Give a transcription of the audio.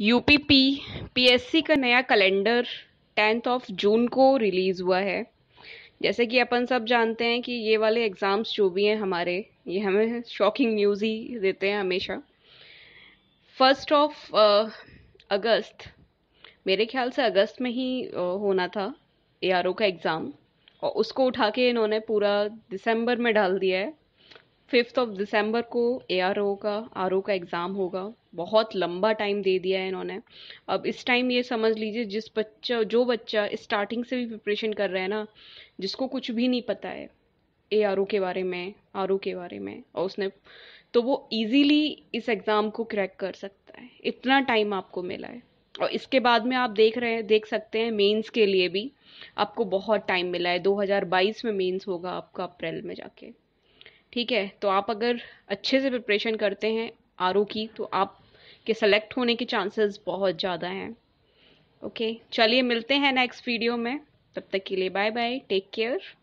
UPP PSC का नया calendar tenth of June को रिलीज़ हुआ है जैसे कि अपन सब जानते हैं कि ये वाले एग्ज़ाम्स जो भी हैं हमारे ये हमें शॉकिंग न्यूज़ ही देते हैं हमेशा फर्स्ट ऑफ अगस्त मेरे ख्याल से अगस्त में ही uh, होना था ए का एग्ज़ाम और उसको उठा के इन्होंने पूरा दिसंबर में डाल दिया है फिफ्थ ऑफ दिसंबर को ए आर ओ का आर ओ का एग्ज़ाम होगा बहुत लंबा टाइम दे दिया है इन्होंने अब इस टाइम ये समझ लीजिए जिस बच्चा जो बच्चा स्टार्टिंग से भी प्रिपरेशन कर रहा है ना जिसको कुछ भी नहीं पता है ए आर ओ के बारे में आर ओ के बारे में और उसने तो वो इजीली इस एग्ज़ाम को क्रैक कर सकता है इतना टाइम आपको मिला है और इसके बाद में आप देख रहे हैं देख सकते हैं मेंस के लिए भी आपको बहुत टाइम मिला है 2022 में मेंस होगा आपका अप्रैल में जाके ठीक है तो आप अगर अच्छे से प्रिपरेशन करते हैं आर की तो आप के सेलेक्ट होने के चांसेस बहुत ज़्यादा हैं ओके चलिए मिलते हैं नेक्स्ट वीडियो में तब तक के लिए बाय बाय टेक केयर